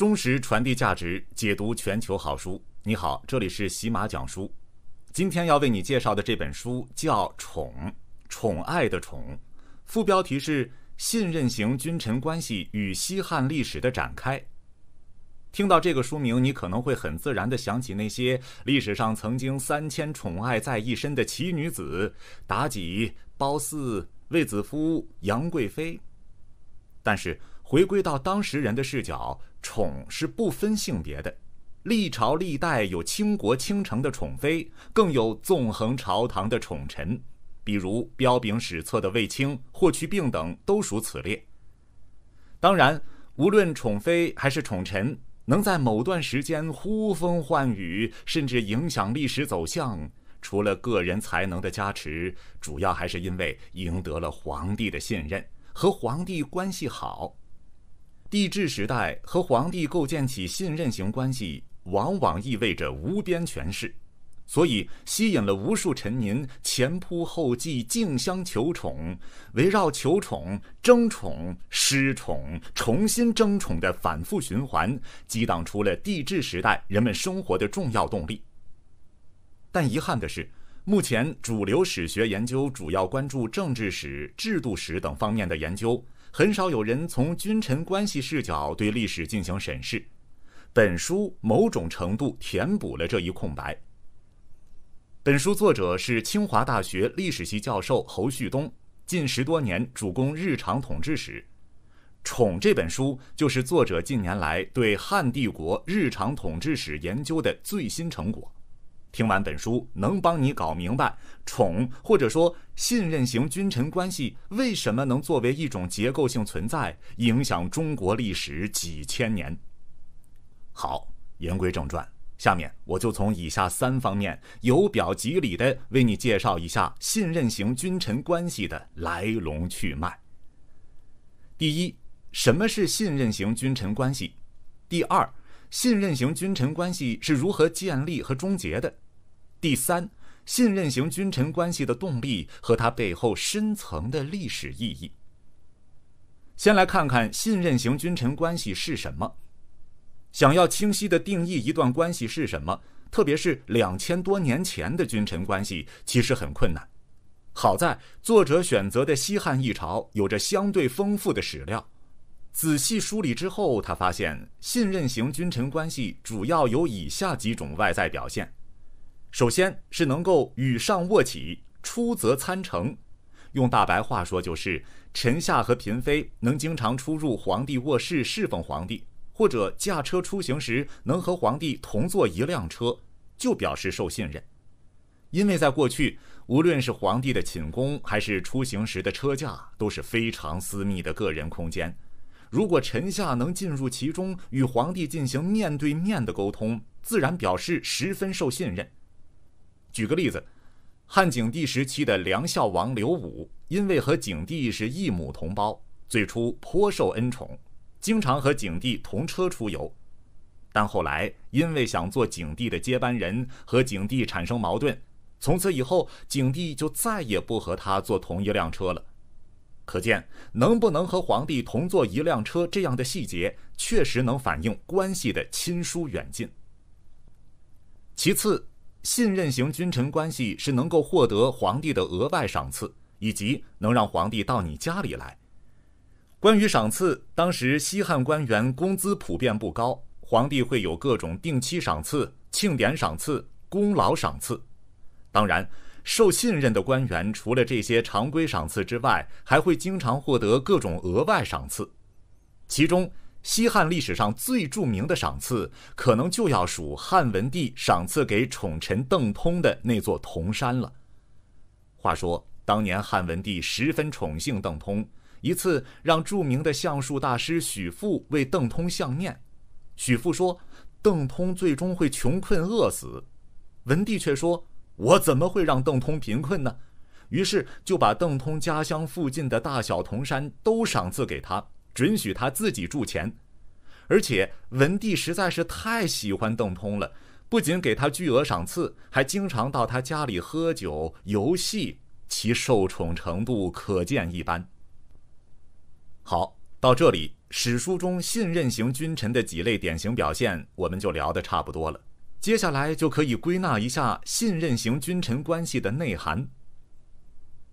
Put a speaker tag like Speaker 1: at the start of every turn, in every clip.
Speaker 1: 忠实传递价值，解读全球好书。你好，这里是喜马讲书。今天要为你介绍的这本书叫《宠》，宠爱的宠，副标题是“信任型君臣关系与西汉历史的展开”。听到这个书名，你可能会很自然地想起那些历史上曾经三千宠爱在一身的奇女子——妲己、褒姒、卫子夫、杨贵妃。但是，回归到当时人的视角。宠是不分性别的，历朝历代有倾国倾城的宠妃，更有纵横朝堂的宠臣，比如彪炳史册的卫青、霍去病等都属此列。当然，无论宠妃还是宠臣，能在某段时间呼风唤雨，甚至影响历史走向，除了个人才能的加持，主要还是因为赢得了皇帝的信任，和皇帝关系好。帝制时代和皇帝构建起信任型关系，往往意味着无边权势，所以吸引了无数臣民前仆后继、竞相求宠。围绕求宠、争宠、失宠、重新争宠的反复循环，激荡出了帝制时代人们生活的重要动力。但遗憾的是，目前主流史学研究主要关注政治史、制度史等方面的研究。很少有人从君臣关系视角对历史进行审视，本书某种程度填补了这一空白。本书作者是清华大学历史系教授侯旭东，近十多年主攻日常统治史，《宠》这本书就是作者近年来对汉帝国日常统治史研究的最新成果。听完本书，能帮你搞明白宠或者说信任型君臣关系为什么能作为一种结构性存在，影响中国历史几千年。好，言归正传，下面我就从以下三方面由表及里的为你介绍一下信任型君臣关系的来龙去脉。第一，什么是信任型君臣关系？第二。信任型君臣关系是如何建立和终结的？第三，信任型君臣关系的动力和它背后深层的历史意义。先来看看信任型君臣关系是什么。想要清晰地定义一段关系是什么，特别是两千多年前的君臣关系，其实很困难。好在作者选择的西汉一朝有着相对丰富的史料。仔细梳理之后，他发现信任型君臣关系主要有以下几种外在表现：首先是能够与上卧起，出则参乘。用大白话说，就是臣下和嫔妃能经常出入皇帝卧室侍奉皇帝，或者驾车出行时能和皇帝同坐一辆车，就表示受信任。因为在过去，无论是皇帝的寝宫，还是出行时的车驾，都是非常私密的个人空间。如果臣下能进入其中，与皇帝进行面对面的沟通，自然表示十分受信任。举个例子，汉景帝时期的梁孝王刘武，因为和景帝是异母同胞，最初颇受恩宠，经常和景帝同车出游。但后来因为想做景帝的接班人，和景帝产生矛盾，从此以后景帝就再也不和他坐同一辆车了。可见，能不能和皇帝同坐一辆车，这样的细节确实能反映关系的亲疏远近。其次，信任型君臣关系是能够获得皇帝的额外赏赐，以及能让皇帝到你家里来。关于赏赐，当时西汉官员工资普遍不高，皇帝会有各种定期赏赐、庆典赏赐、功劳赏赐，当然。受信任的官员，除了这些常规赏赐之外，还会经常获得各种额外赏赐。其中，西汉历史上最著名的赏赐，可能就要数汉文帝赏赐给宠臣邓通的那座铜山了。话说，当年汉文帝十分宠幸邓通，一次让著名的相术大师许富为邓通相面，许富说邓通最终会穷困饿死，文帝却说。我怎么会让邓通贫困呢？于是就把邓通家乡附近的大小铜山都赏赐给他，准许他自己铸钱。而且文帝实在是太喜欢邓通了，不仅给他巨额赏赐，还经常到他家里喝酒游戏，其受宠程度可见一斑。好，到这里，史书中信任型君臣的几类典型表现，我们就聊得差不多了。接下来就可以归纳一下信任型君臣关系的内涵。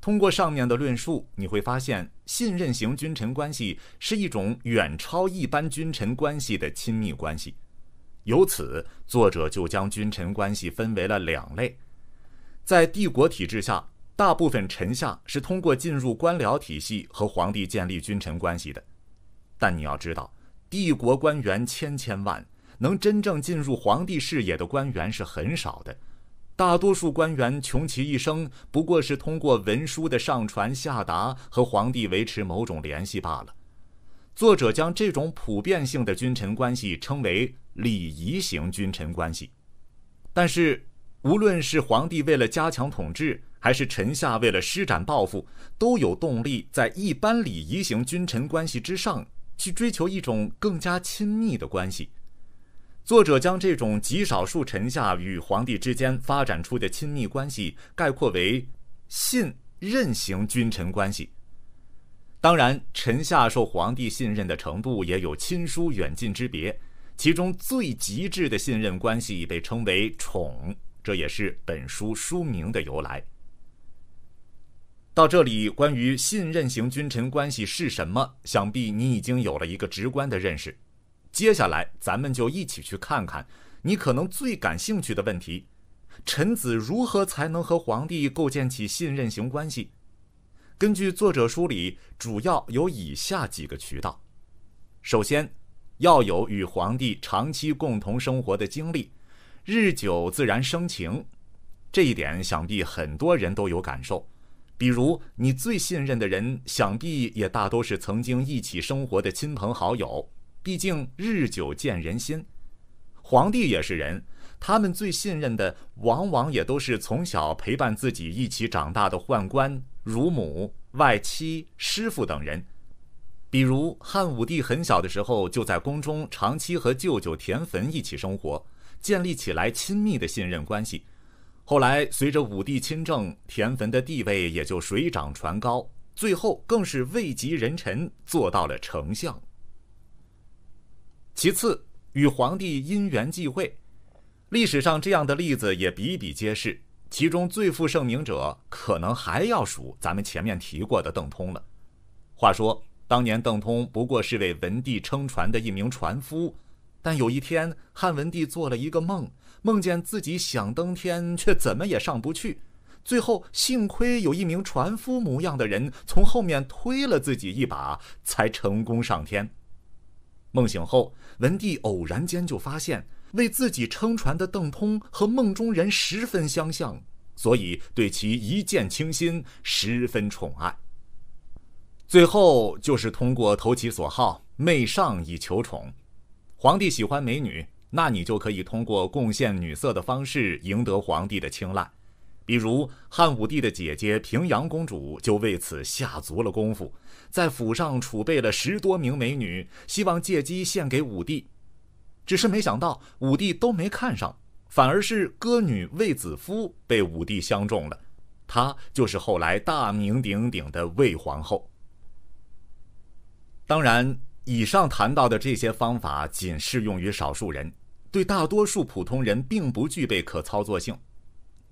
Speaker 1: 通过上面的论述，你会发现，信任型君臣关系是一种远超一般君臣关系的亲密关系。由此，作者就将君臣关系分为了两类。在帝国体制下，大部分臣下是通过进入官僚体系和皇帝建立君臣关系的。但你要知道，帝国官员千千万。能真正进入皇帝视野的官员是很少的，大多数官员穷其一生不过是通过文书的上传下达和皇帝维持某种联系罢了。作者将这种普遍性的君臣关系称为礼仪型君臣关系。但是，无论是皇帝为了加强统治，还是臣下为了施展抱负，都有动力在一般礼仪型君臣关系之上去追求一种更加亲密的关系。作者将这种极少数臣下与皇帝之间发展出的亲密关系概括为信任型君臣关系。当然，臣下受皇帝信任的程度也有亲疏远近之别，其中最极致的信任关系被称为“宠”，这也是本书书名的由来。到这里，关于信任型君臣关系是什么，想必你已经有了一个直观的认识。接下来，咱们就一起去看看你可能最感兴趣的问题：臣子如何才能和皇帝构建起信任型关系？根据作者梳理，主要有以下几个渠道：首先，要有与皇帝长期共同生活的经历，日久自然生情。这一点想必很多人都有感受。比如，你最信任的人，想必也大都是曾经一起生活的亲朋好友。毕竟日久见人心，皇帝也是人，他们最信任的往往也都是从小陪伴自己一起长大的宦官、乳母、外戚、师傅等人。比如汉武帝很小的时候就在宫中长期和舅舅田汾一起生活，建立起来亲密的信任关系。后来随着武帝亲政，田汾的地位也就水涨船高，最后更是位极人臣，做到了丞相。其次，与皇帝因缘际会，历史上这样的例子也比比皆是。其中最负盛名者，可能还要数咱们前面提过的邓通了。话说，当年邓通不过是为文帝撑船的一名船夫，但有一天，汉文帝做了一个梦，梦见自己想登天，却怎么也上不去。最后，幸亏有一名船夫模样的人从后面推了自己一把，才成功上天。梦醒后，文帝偶然间就发现为自己撑船的邓通和梦中人十分相像，所以对其一见倾心，十分宠爱。最后就是通过投其所好、媚上以求宠。皇帝喜欢美女，那你就可以通过贡献女色的方式赢得皇帝的青睐。比如汉武帝的姐姐平阳公主就为此下足了功夫，在府上储备了十多名美女，希望借机献给武帝。只是没想到武帝都没看上，反而是歌女卫子夫被武帝相中了，她就是后来大名鼎鼎的卫皇后。当然，以上谈到的这些方法仅适用于少数人，对大多数普通人并不具备可操作性。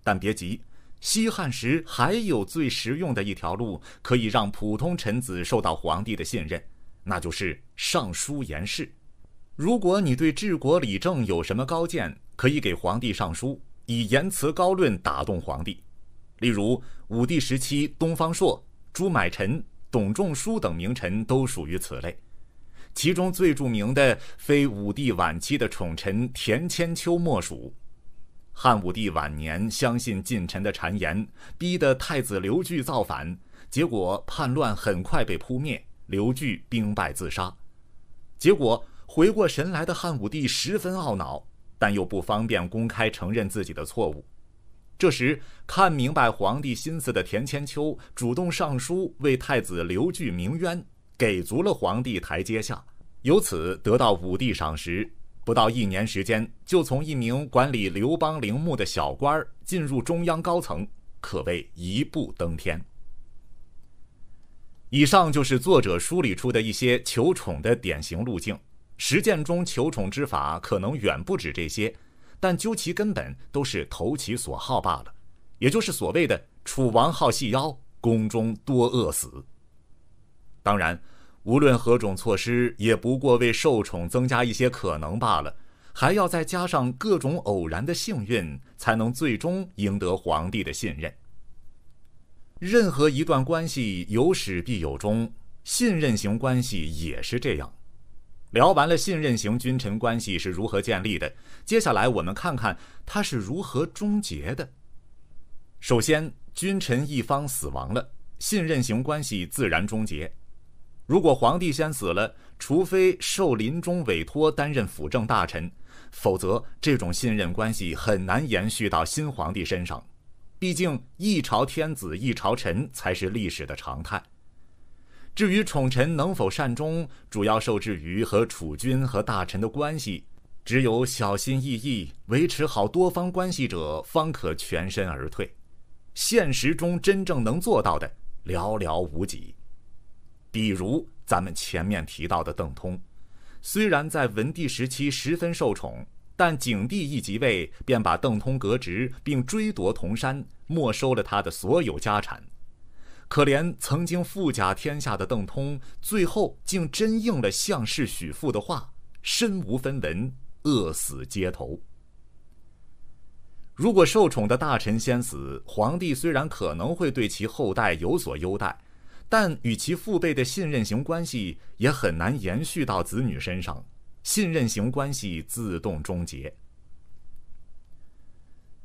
Speaker 1: 但别急，西汉时还有最实用的一条路，可以让普通臣子受到皇帝的信任，那就是上书言事。如果你对治国理政有什么高见，可以给皇帝上书，以言辞高论打动皇帝。例如，武帝时期，东方朔、朱买臣、董仲舒等名臣都属于此类。其中最著名的，非武帝晚期的宠臣田千秋莫属。汉武帝晚年相信近臣的谗言，逼得太子刘据造反，结果叛乱很快被扑灭，刘据兵败自杀。结果回过神来的汉武帝十分懊恼，但又不方便公开承认自己的错误。这时，看明白皇帝心思的田千秋主动上书为太子刘据鸣冤，给足了皇帝台阶下，由此得到武帝赏识。不到一年时间，就从一名管理刘邦陵墓的小官儿进入中央高层，可谓一步登天。以上就是作者梳理出的一些求宠的典型路径。实践中求宠之法可能远不止这些，但究其根本都是投其所好罢了，也就是所谓的“楚王好细腰，宫中多饿死”。当然。无论何种措施，也不过为受宠增加一些可能罢了，还要再加上各种偶然的幸运，才能最终赢得皇帝的信任。任何一段关系有始必有终，信任型关系也是这样。聊完了信任型君臣关系是如何建立的，接下来我们看看它是如何终结的。首先，君臣一方死亡了，信任型关系自然终结。如果皇帝先死了，除非受临终委托担任辅政大臣，否则这种信任关系很难延续到新皇帝身上。毕竟一朝天子一朝臣才是历史的常态。至于宠臣能否善终，主要受制于和储君和大臣的关系。只有小心翼翼维持好多方关系者，方可全身而退。现实中真正能做到的寥寥无几。比如咱们前面提到的邓通，虽然在文帝时期十分受宠，但景帝一即位便把邓通革职，并追夺铜山，没收了他的所有家产。可怜曾经富甲天下的邓通，最后竟真应了项氏许父的话，身无分文，饿死街头。如果受宠的大臣先死，皇帝虽然可能会对其后代有所优待。但与其父辈的信任型关系也很难延续到子女身上，信任型关系自动终结。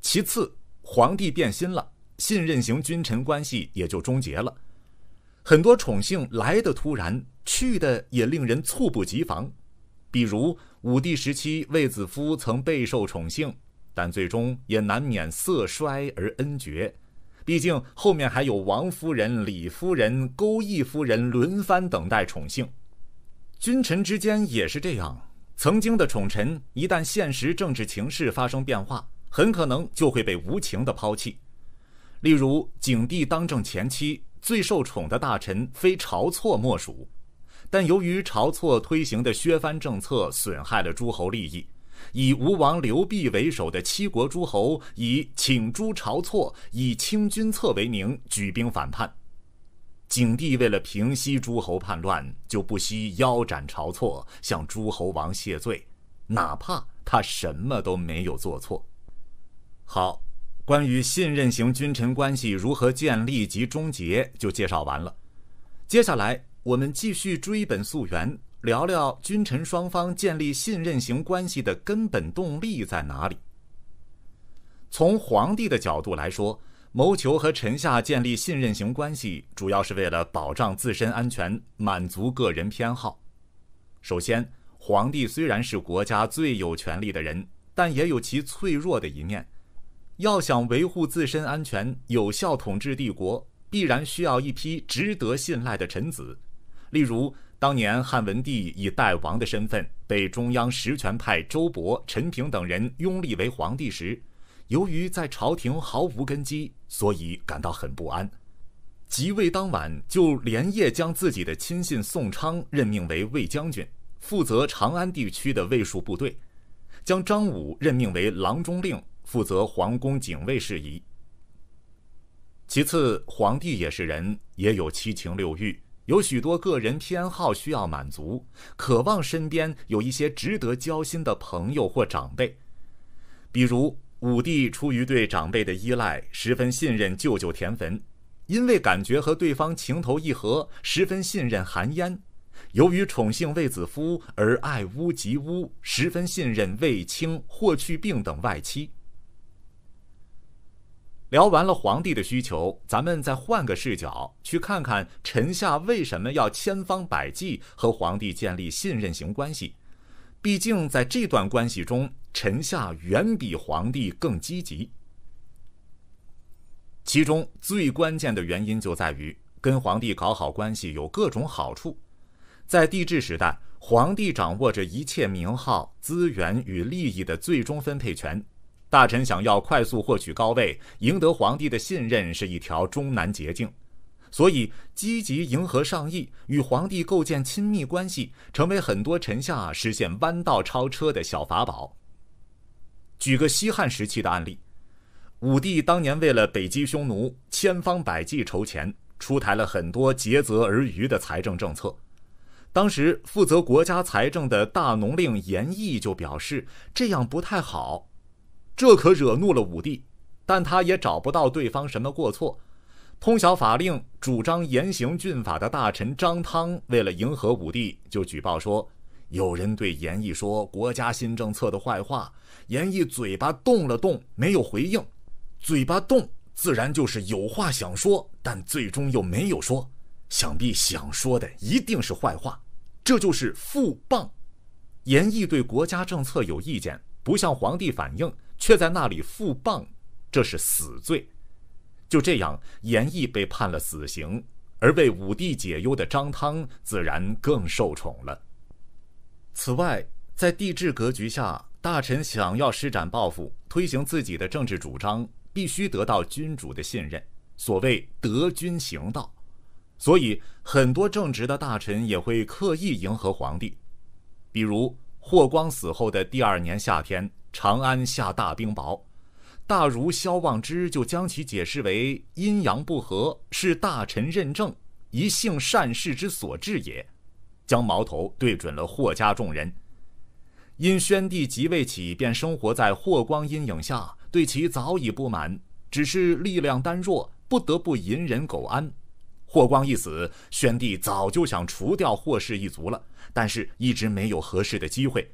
Speaker 1: 其次，皇帝变心了，信任型君臣关系也就终结了。很多宠幸来的突然，去的也令人猝不及防。比如武帝时期，卫子夫曾备受宠幸，但最终也难免色衰而恩绝。毕竟后面还有王夫人、李夫人、勾弋夫人轮番等待宠幸，君臣之间也是这样。曾经的宠臣，一旦现实政治情势发生变化，很可能就会被无情地抛弃。例如，景帝当政前期最受宠的大臣非晁错莫属，但由于晁错推行的削藩政策损害了诸侯利益。以吴王刘濞为首的七国诸侯以请诸晁错、以清君侧为名，举兵反叛。景帝为了平息诸侯叛乱，就不惜腰斩晁错，向诸侯王谢罪，哪怕他什么都没有做错。好，关于信任型君臣关系如何建立及终结，就介绍完了。接下来我们继续追本溯源。聊聊君臣双方建立信任型关系的根本动力在哪里？从皇帝的角度来说，谋求和臣下建立信任型关系，主要是为了保障自身安全、满足个人偏好。首先，皇帝虽然是国家最有权力的人，但也有其脆弱的一面。要想维护自身安全、有效统治帝国，必然需要一批值得信赖的臣子，例如。当年汉文帝以代王的身份被中央实权派周勃、陈平等人拥立为皇帝时，由于在朝廷毫无根基，所以感到很不安。即位当晚就连夜将自己的亲信宋昌任命为卫将军，负责长安地区的卫戍部队；将张武任命为郎中令，负责皇宫警卫事宜。其次，皇帝也是人，也有七情六欲。有许多个人偏好需要满足，渴望身边有一些值得交心的朋友或长辈。比如，武帝出于对长辈的依赖，十分信任舅舅田汾，因为感觉和对方情投意合，十分信任韩嫣；由于宠幸卫子夫而爱屋及乌，十分信任卫青、霍去病等外戚。聊完了皇帝的需求，咱们再换个视角去看看臣下为什么要千方百计和皇帝建立信任型关系。毕竟在这段关系中，臣下远比皇帝更积极。其中最关键的原因就在于，跟皇帝搞好关系有各种好处。在帝制时代，皇帝掌握着一切名号、资源与利益的最终分配权。大臣想要快速获取高位、赢得皇帝的信任，是一条终南捷径。所以，积极迎合上意，与皇帝构建亲密关系，成为很多臣下实现弯道超车的小法宝。举个西汉时期的案例，武帝当年为了北击匈奴，千方百计筹钱，出台了很多竭泽而渔的财政政策。当时负责国家财政的大农令严毅就表示，这样不太好。这可惹怒了武帝，但他也找不到对方什么过错。通晓法令、主张严刑峻法的大臣张汤，为了迎合武帝，就举报说有人对严毅说国家新政策的坏话。严毅嘴巴动了动，没有回应。嘴巴动自然就是有话想说，但最终又没有说，想必想说的一定是坏话。这就是富谤。严毅对国家政策有意见，不向皇帝反映。却在那里复谤，这是死罪。就这样，严毅被判了死刑，而为武帝解忧的张汤自然更受宠了。此外，在帝制格局下，大臣想要施展抱负、推行自己的政治主张，必须得到君主的信任，所谓“得君行道”。所以，很多正直的大臣也会刻意迎合皇帝。比如霍光死后的第二年夏天。长安下大冰雹，大儒萧望之就将其解释为阴阳不和，是大臣任政一性善事之所至也，将矛头对准了霍家众人。因宣帝即位起便生活在霍光阴影下，对其早已不满，只是力量单弱，不得不隐忍苟安。霍光一死，宣帝早就想除掉霍氏一族了，但是一直没有合适的机会。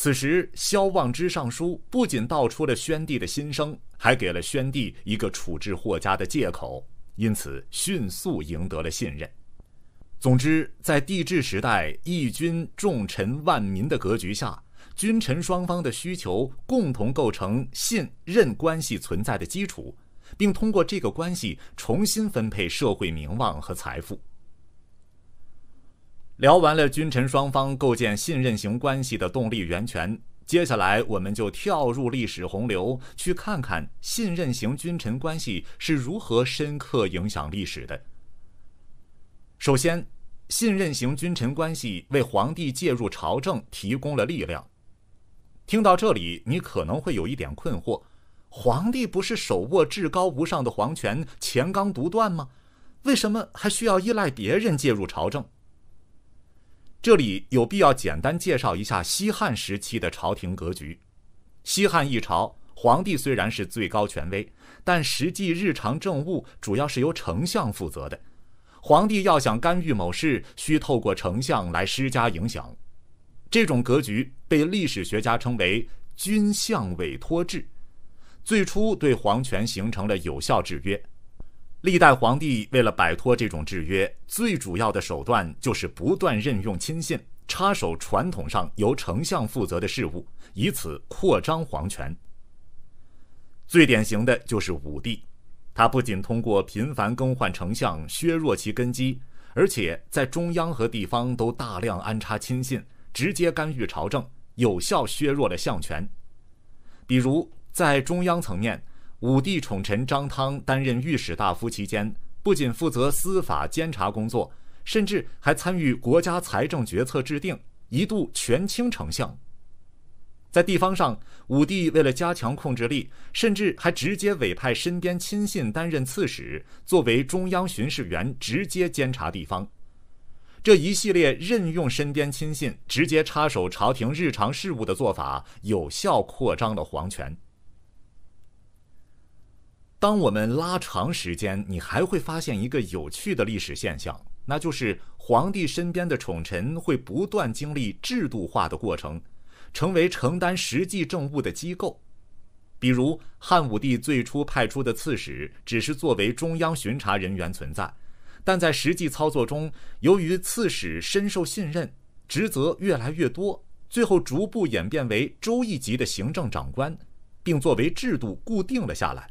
Speaker 1: 此时，萧望之上书不仅道出了宣帝的心声，还给了宣帝一个处置霍家的借口，因此迅速赢得了信任。总之，在帝制时代，一君、重臣、万民的格局下，君臣双方的需求共同构成信任关系存在的基础，并通过这个关系重新分配社会名望和财富。聊完了君臣双方构建信任型关系的动力源泉，接下来我们就跳入历史洪流，去看看信任型君臣关系是如何深刻影响历史的。首先，信任型君臣关系为皇帝介入朝政提供了力量。听到这里，你可能会有一点困惑：皇帝不是手握至高无上的皇权、乾纲独断吗？为什么还需要依赖别人介入朝政？这里有必要简单介绍一下西汉时期的朝廷格局。西汉一朝，皇帝虽然是最高权威，但实际日常政务主要是由丞相负责的。皇帝要想干预某事，需透过丞相来施加影响。这种格局被历史学家称为“君相委托制”，最初对皇权形成了有效制约。历代皇帝为了摆脱这种制约，最主要的手段就是不断任用亲信，插手传统上由丞相负责的事务，以此扩张皇权。最典型的就是武帝，他不仅通过频繁更换丞相削弱其根基，而且在中央和地方都大量安插亲信，直接干预朝政，有效削弱了相权。比如在中央层面。武帝宠臣张汤担任御史大夫期间，不仅负责司法监察工作，甚至还参与国家财政决策制定，一度权倾丞相。在地方上，武帝为了加强控制力，甚至还直接委派身边亲信担任刺史，作为中央巡视员直接监察地方。这一系列任用身边亲信直接插手朝廷日常事务的做法，有效扩张了皇权。当我们拉长时间，你还会发现一个有趣的历史现象，那就是皇帝身边的宠臣会不断经历制度化的过程，成为承担实际政务的机构。比如汉武帝最初派出的刺史只是作为中央巡查人员存在，但在实际操作中，由于刺史深受信任，职责越来越多，最后逐步演变为州一级的行政长官，并作为制度固定了下来。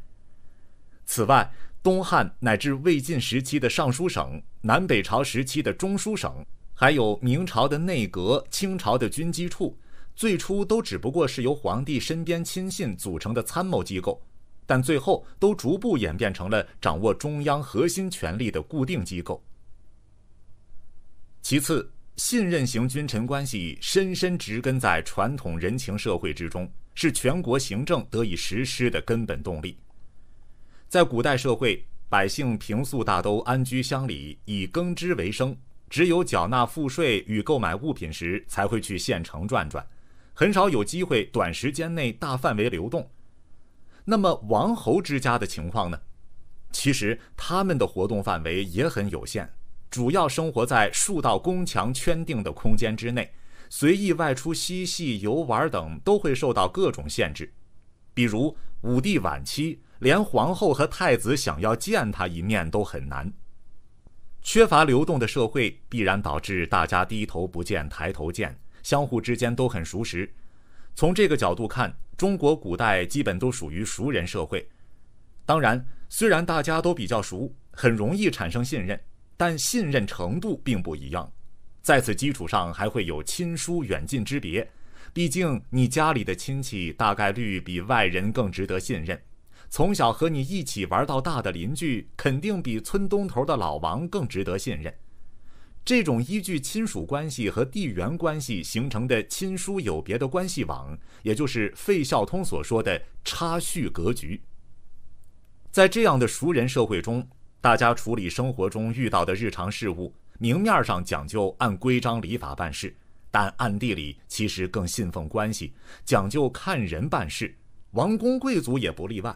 Speaker 1: 此外，东汉乃至魏晋时期的尚书省、南北朝时期的中书省，还有明朝的内阁、清朝的军机处，最初都只不过是由皇帝身边亲信组成的参谋机构，但最后都逐步演变成了掌握中央核心权力的固定机构。其次，信任型君臣关系深深植根在传统人情社会之中，是全国行政得以实施的根本动力。在古代社会，百姓平素大都安居乡里，以耕织为生。只有缴纳赋税与购买物品时，才会去县城转转，很少有机会短时间内大范围流动。那么王侯之家的情况呢？其实他们的活动范围也很有限，主要生活在数道宫墙圈定的空间之内，随意外出嬉戏、游玩等都会受到各种限制。比如武帝晚期。连皇后和太子想要见他一面都很难。缺乏流动的社会必然导致大家低头不见抬头见，相互之间都很熟识。从这个角度看，中国古代基本都属于熟人社会。当然，虽然大家都比较熟，很容易产生信任，但信任程度并不一样。在此基础上，还会有亲疏远近之别。毕竟，你家里的亲戚大概率比外人更值得信任。从小和你一起玩到大的邻居，肯定比村东头的老王更值得信任。这种依据亲属关系和地缘关系形成的亲疏有别的关系网，也就是费孝通所说的“差序格局”。在这样的熟人社会中，大家处理生活中遇到的日常事务，明面上讲究按规章礼法办事，但暗地里其实更信奉关系，讲究看人办事。王公贵族也不例外。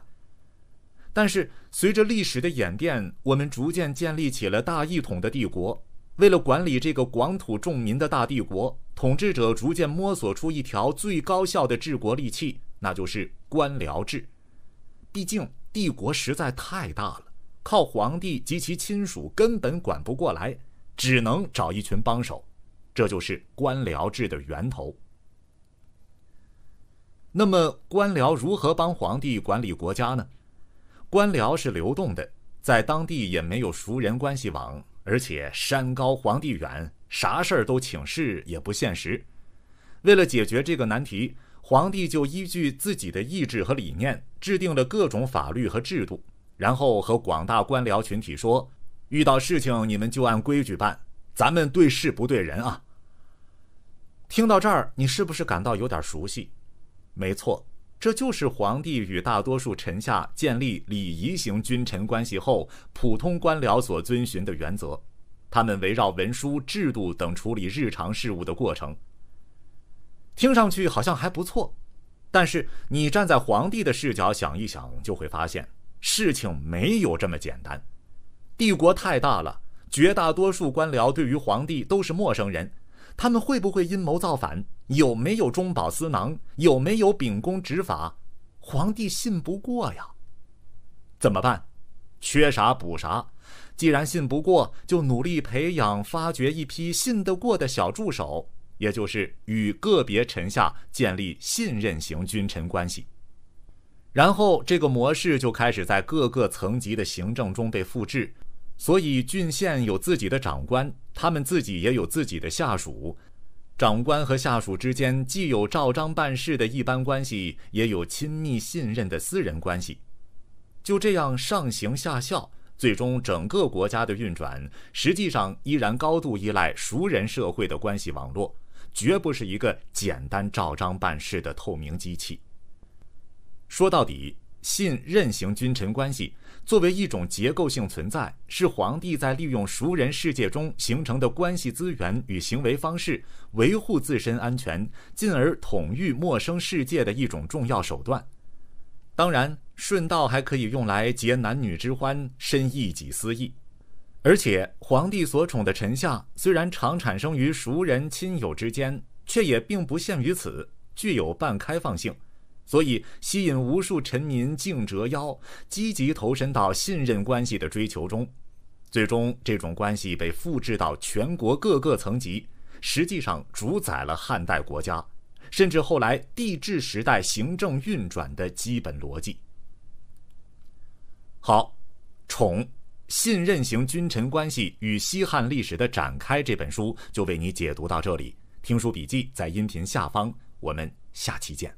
Speaker 1: 但是，随着历史的演变，我们逐渐建立起了大一统的帝国。为了管理这个广土众民的大帝国，统治者逐渐摸索出一条最高效的治国利器，那就是官僚制。毕竟，帝国实在太大了，靠皇帝及其亲属根本管不过来，只能找一群帮手，这就是官僚制的源头。那么，官僚如何帮皇帝管理国家呢？官僚是流动的，在当地也没有熟人关系网，而且山高皇帝远，啥事儿都请示也不现实。为了解决这个难题，皇帝就依据自己的意志和理念，制定了各种法律和制度，然后和广大官僚群体说：“遇到事情你们就按规矩办，咱们对事不对人啊。”听到这儿，你是不是感到有点熟悉？没错。这就是皇帝与大多数臣下建立礼仪型君臣关系后，普通官僚所遵循的原则。他们围绕文书、制度等处理日常事务的过程，听上去好像还不错。但是你站在皇帝的视角想一想，就会发现事情没有这么简单。帝国太大了，绝大多数官僚对于皇帝都是陌生人。他们会不会阴谋造反？有没有中饱私囊？有没有秉公执法？皇帝信不过呀，怎么办？缺啥补啥。既然信不过，就努力培养发掘一批信得过的小助手，也就是与个别臣下建立信任型君臣关系。然后，这个模式就开始在各个层级的行政中被复制。所以，郡县有自己的长官，他们自己也有自己的下属，长官和下属之间既有照章办事的一般关系，也有亲密信任的私人关系。就这样上行下效，最终整个国家的运转实际上依然高度依赖熟人社会的关系网络，绝不是一个简单照章办事的透明机器。说到底，信任型君臣关系。作为一种结构性存在，是皇帝在利用熟人世界中形成的关系资源与行为方式，维护自身安全，进而统御陌生世界的一种重要手段。当然，顺道还可以用来结男女之欢，深一己私意。而且，皇帝所宠的臣下，虽然常产生于熟人亲友之间，却也并不限于此，具有半开放性。所以，吸引无数臣民竞折腰，积极投身到信任关系的追求中，最终这种关系被复制到全国各个层级，实际上主宰了汉代国家，甚至后来帝制时代行政运转的基本逻辑。好，宠信任型君臣关系与西汉历史的展开，这本书就为你解读到这里。听书笔记在音频下方，我们下期见。